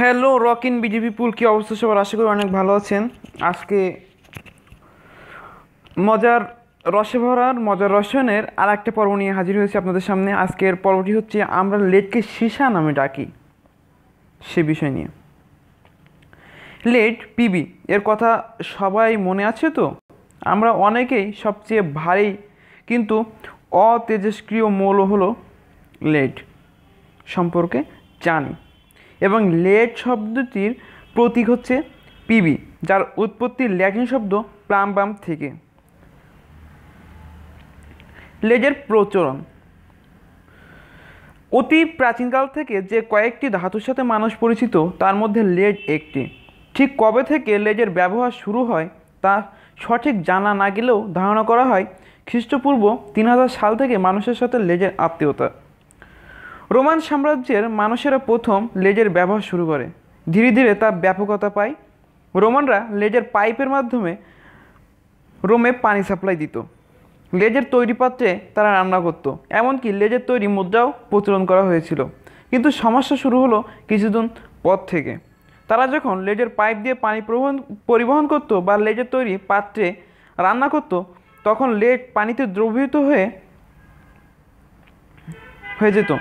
hello রকিন BJP পুল কী অবস্থা সবার আশা করি অনেক ভালো আছেন আজকে মজার রসে ভরার মজার রসায়নের আর একটা পর্ব নিয়ে হাজির হয়েছে আপনাদের সামনে আজকের পর্বটি হচ্ছে আমরা লেটকে সীসা নামে ডাকি সে বিষয় নিয়ে লেট পিবি এর কথা সবাই মনে আছে তো আমরা অনেকেই সবচেয়ে ভারী কিন্তু অতেজস্ক্রিয় মৌল হলো লেড সম্পর্কে জানি এবং লেট শব্দটির প্রতীক হচ্ছে পিবি যার উৎপত্তি ল্যাটিন শব্দ প্লাম্বাম থেকে লেজের প্রচলন অতি প্রাচীনকাল থেকে যে কয়েকটি ধাতুর সাথে মানুষ পরিচিত তার মধ্যে লেজ একটি ঠিক কবে থেকে লেজের ব্যবহার শুরু হয় তা সঠিক জানা না গেলেও ধারণা করা হয় খ্রিস্টপূর্ব তিন হাজার সাল থেকে মানুষের সাথে লেজের আত্মীয়তা রোমান সাম্রাজ্যের মানুষেরা প্রথম লেজের ব্যবহার শুরু করে ধীরে ধীরে তা ব্যাপকতা পায় রোমানরা লেজের পাইপের মাধ্যমে রোমে পানি সাপ্লাই দিত লেজের তৈরি পাত্রে তারা রান্না করত এমনকি লেজের তৈরি মুদ্রাও প্রচলন করা হয়েছিল কিন্তু সমস্যা শুরু হলো কিছুদিন পর থেকে তারা যখন লেজের পাইপ দিয়ে পানি পরিবহন করত বা লেজের তৈরি পাত্রে রান্না করত তখন লেজ পানিতে দ্রবীভূত হয়ে হয়ে যেত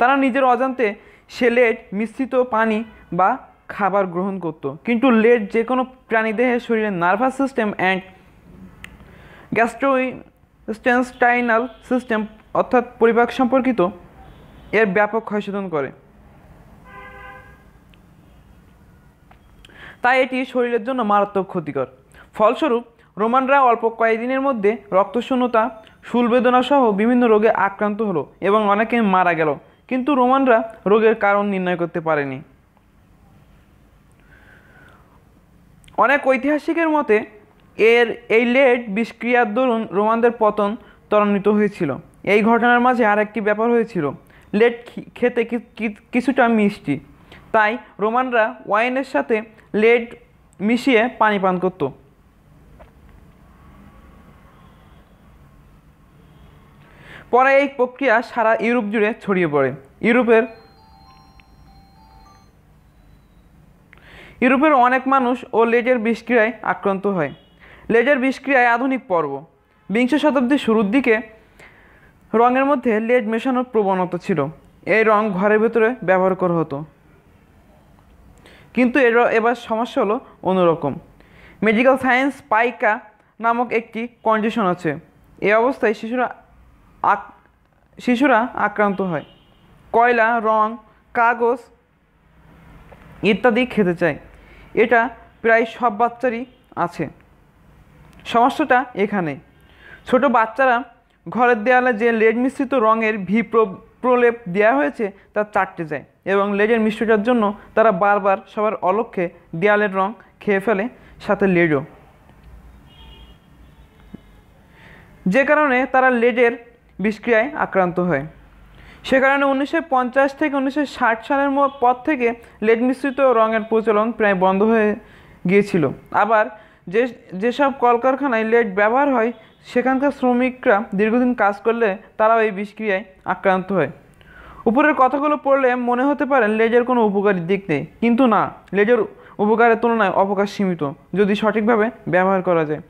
তারা নিজের অজান্তে সে লেট মিশ্রিত পানি বা খাবার গ্রহণ করত কিন্তু লেট যে কোনো প্রাণীদেহের শরীরের nervous system and gastrointestinal system অর্থাৎ পরিপাক সম্পর্কিত এর ব্যাপক ক্ষয়সাধন করে তাই এটি শরীরের জন্য মারাত্মক ক্ষতিকর ফলস্বরূপ রোমানরা অল্প কয়েকদিনের মধ্যে রক্তশূন্যতা সুলবেদনাসহ বিভিন্ন রোগে আক্রান্ত হলো এবং অনেকে মারা গেল কিন্তু রোমানরা রোগের কারণ নির্ণয় করতে পারেনি অনেক ঐতিহাসিকের মতে এর এই লেট বিষক্রিয়ার দরুন রোমানদের পতন ত্বরান্বিত হয়েছিল এই ঘটনার মাঝে আর একটি ব্যাপার হয়েছিল লেট খেতে কিছুটা মিষ্টি তাই রোমানরা ওয়াইনের সাথে লেড মিশিয়ে পানি পান করতো পরে এই প্রক্রিয়া সারা ইউরোপ জুড়ে ছড়িয়ে পড়ে ইউরোপের ইউরোপের অনেক মানুষ ও লেজের বিষক্রিয়ায় আক্রান্ত হয় লেজের বিষক্রিয়ায় আধুনিক পর্ব বিংশ শতাব্দীর শুরুর দিকে রঙের মধ্যে লেজ মেশানোর প্রবণতা ছিল এই রং ঘরের ভেতরে ব্যবহার করা হতো কিন্তু এর এবার সমস্যা হলো অন্যরকম মেডিকেল সায়েন্স পাইকা নামক একটি কন্ডিশন আছে এই অবস্থায় শিশুরা আক শিশুরা আক্রান্ত হয় কয়লা রং কাগজ ইত্যাদি খেতে চায় এটা প্রায় সব বাচ্চারই আছে সমস্যাটা এখানে ছোট বাচ্চারা ঘরের দেয়ালে যে লেড মিশ্রিত রঙের ভি প্রলেপ দেওয়া হয়েছে তা চারটে যায় এবং লেডের মিশ্রটার জন্য তারা বারবার সবার অলক্ষ্যে দেয়ালের রং খেয়ে ফেলে সাথে লেডও যে কারণে তারা লেডের বিষক্রিয়ায় আক্রান্ত হয় সে কারণে উনিশশো থেকে উনিশশো সালের পর থেকে লেড মিশ্রিত রঙের প্রচলন প্রায় বন্ধ হয়ে গিয়েছিল আবার যে যেসব কলকারখানায় লেড ব্যবহার হয় সেখানকার শ্রমিকরা দীর্ঘদিন কাজ করলে তারাও এই বিষক্রিয়ায় আক্রান্ত হয় উপরের কথাগুলো পড়লে মনে হতে পারে লেজের কোনো উপকারী দিক নেই কিন্তু না লেজের উপকারের তুলনায় অপকার সীমিত যদি সঠিকভাবে ব্যবহার করা যায়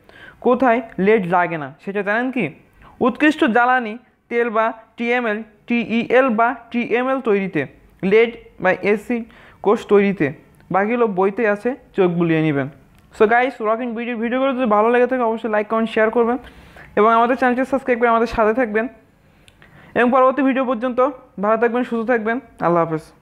কোথায় লেড লাগে না সেটা জানেন কি উৎকৃষ্ট জ্বালানি তেল বা টিএমএল টিইএল বা টিএমএল তৈরিতে লেড বা এসি কোষ তৈরিতে বাকিগুলো বইতে আছে চোখ বুলিয়ে নেবেন সো গাইস রকিং ভিডিও ভিডিওগুলো যদি ভালো লেগে থাকে অবশ্যই লাইক কমেন্ট শেয়ার করবেন এবং আমাদের চ্যানেলটি সাবস্ক্রাইব করে আমাদের সাথে থাকবেন এবং পরবর্তী ভিডিও পর্যন্ত ভালো থাকবেন সুস্থ থাকবেন আল্লাহ হাফেজ